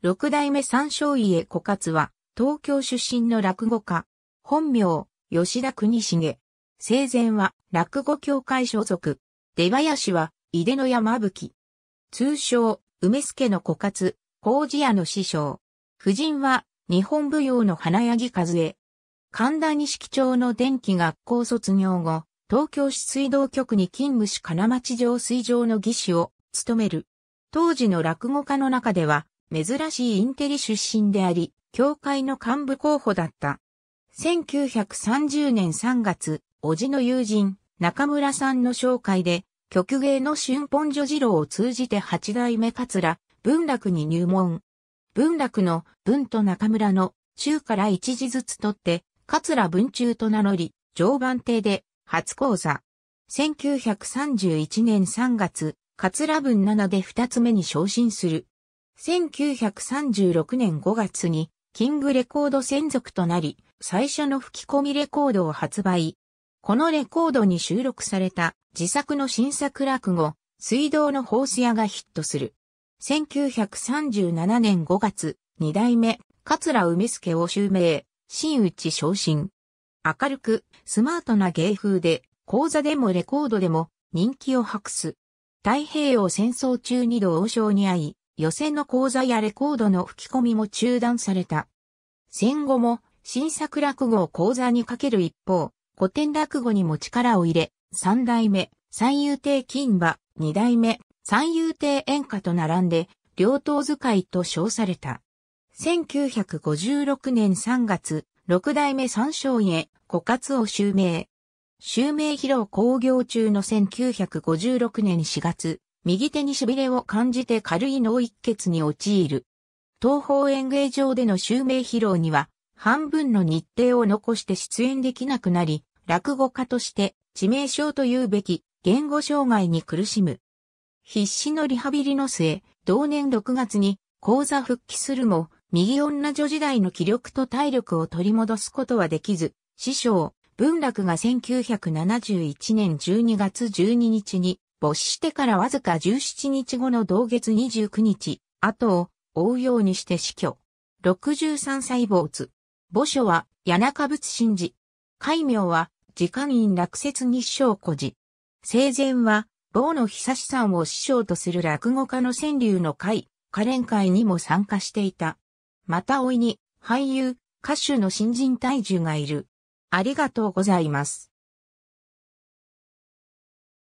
六代目三勝家小勝は、東京出身の落語家。本名、吉田国重。生前は、落語協会所属。出林は、井出の山吹。通称、梅助の小勝、工事屋の師匠。夫人は、日本舞踊の花柳和江。神田錦町の電気学校卒業後、東京市水道局に勤務し金町上水上の技師を務める。当時の落語家の中では、珍しいインテリ出身であり、教会の幹部候補だった。1930年3月、叔父の友人、中村さんの紹介で、曲芸の春本女次郎を通じて八代目桂、文楽に入門。文楽の文と中村の中から一字ずつ取って、桂文中と名乗り、常磐亭で初講座。1931年3月、桂文7で二つ目に昇進する。1936年5月に、キングレコード専属となり、最初の吹き込みレコードを発売。このレコードに収録された自作の新作落語、水道のホース屋がヒットする。1937年5月、二代目、桂梅助を襲名、真打ち昇進。明るく、スマートな芸風で、講座でもレコードでも人気を博す。太平洋戦争中に同賞に遭い、予選の講座やレコードの吹き込みも中断された。戦後も新作落語を講座にかける一方、古典落語にも力を入れ、三代目、三遊亭金馬、二代目、三遊亭演歌と並んで、両党使いと称された。1956年3月、六代目三章へ、枯渇を襲名。襲名披露興行中の1956年4月、右手に痺れを感じて軽い脳一血に陥る。東方演芸場での襲名披露には、半分の日程を残して出演できなくなり、落語家として致命傷というべき言語障害に苦しむ。必死のリハビリの末、同年6月に講座復帰するも、右女女時代の気力と体力を取り戻すことはできず、師匠、文楽が1971年12月12日に没してからわずか17日後の同月29日、後を追うようにして死去。63歳没。墓所は、谷中仏神寺。戒名は、時間院落雪日照古寺。生前は、某の久志さんを師匠とする落語家の川柳の会、可憐会にも参加していた。また老いに、俳優、歌手の新人大樹がいる。ありがとうございます。